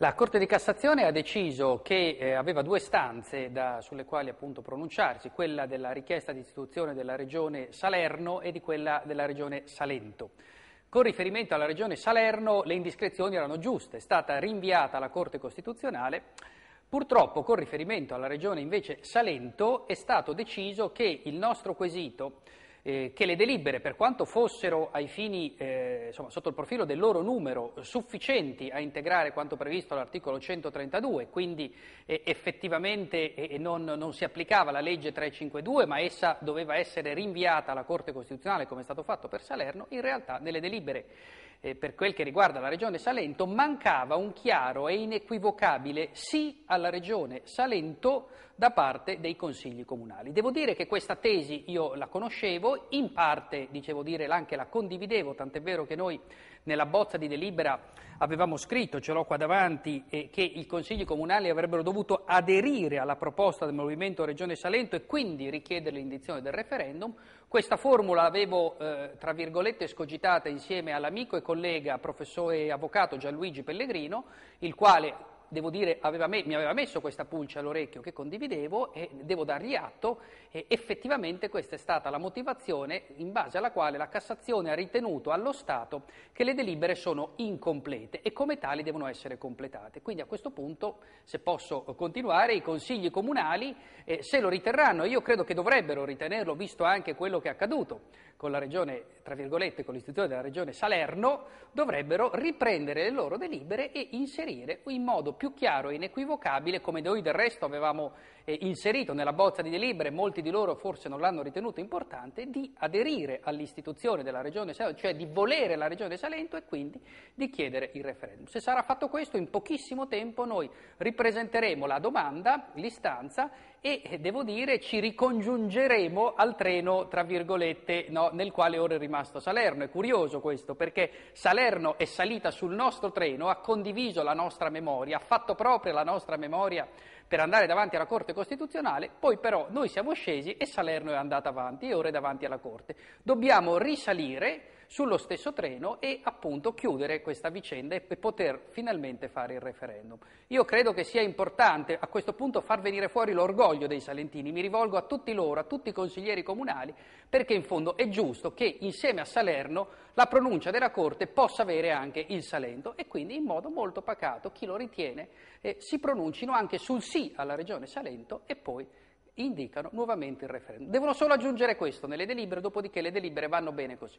La Corte di Cassazione ha deciso che eh, aveva due stanze da, sulle quali appunto pronunciarsi, quella della richiesta di istituzione della Regione Salerno e di quella della Regione Salento. Con riferimento alla Regione Salerno le indiscrezioni erano giuste, è stata rinviata alla Corte Costituzionale. Purtroppo con riferimento alla Regione invece Salento è stato deciso che il nostro quesito eh, che le delibere, per quanto fossero ai fini, eh, insomma, sotto il profilo del loro numero, sufficienti a integrare quanto previsto all'articolo 132, quindi eh, effettivamente eh, eh, non, non, si applicava la legge 352, ma essa doveva essere rinviata alla Corte Costituzionale, come è stato fatto per Salerno, in realtà nelle delibere eh, per quel che riguarda la Regione Salento mancava un chiaro e inequivocabile sì alla Regione Salento da parte dei consigli comunali. Devo dire che questa tesi io la conoscevo in parte, dicevo dire, anche la condividevo, tant'è vero che noi nella bozza di delibera avevamo scritto, ce l'ho qua davanti, eh, che i consigli comunali avrebbero dovuto aderire alla proposta del Movimento Regione Salento e quindi richiedere l'indizione del referendum. Questa formula l'avevo, eh, tra virgolette, escogitata insieme all'amico e collega professore e avvocato Gianluigi Pellegrino, il quale devo dire, aveva me, mi aveva messo questa pulce all'orecchio che condividevo e devo dargli atto e effettivamente questa è stata la motivazione in base alla quale la Cassazione ha ritenuto allo Stato che le delibere sono incomplete e come tali devono essere completate. Quindi a questo punto, se posso continuare, i consigli comunali, eh, se lo riterranno, io credo che dovrebbero ritenerlo, visto anche quello che è accaduto con la regione, tra virgolette, con l'istituzione della regione Salerno, dovrebbero riprendere le loro delibere e inserire in modo più chiaro e inequivocabile, come noi del resto avevamo eh, inserito nella bozza di delibere, molti di loro forse non l'hanno ritenuto importante, di aderire all'istituzione della Regione Salento, cioè di volere la Regione Salento e quindi di chiedere il referendum. Se sarà fatto questo, in pochissimo tempo noi ripresenteremo la domanda, l'istanza e, eh, devo dire, ci ricongiungeremo al treno, tra virgolette, no, nel quale ora è rimasto Salerno. È curioso questo perché Salerno è salita sul nostro treno, ha condiviso la nostra memoria, ha fatto propria la nostra memoria per andare davanti alla Corte Costituzionale, poi però noi siamo scesi e Salerno è andata avanti e ora è davanti alla Corte. Dobbiamo risalire sullo stesso treno e appunto chiudere questa vicenda e poter finalmente fare il referendum. Io credo che sia importante a questo punto far venire fuori l'orgoglio dei salentini, mi rivolgo a tutti loro, a tutti i consiglieri comunali, perché in fondo è giusto che insieme a Salerno la pronuncia della Corte possa avere anche il Salento e quindi in modo molto pacato chi lo ritiene eh, si pronuncino anche sul sì alla Regione Salento e poi indicano nuovamente il referendum. Devono solo aggiungere questo nelle delibere, dopodiché le delibere vanno bene così.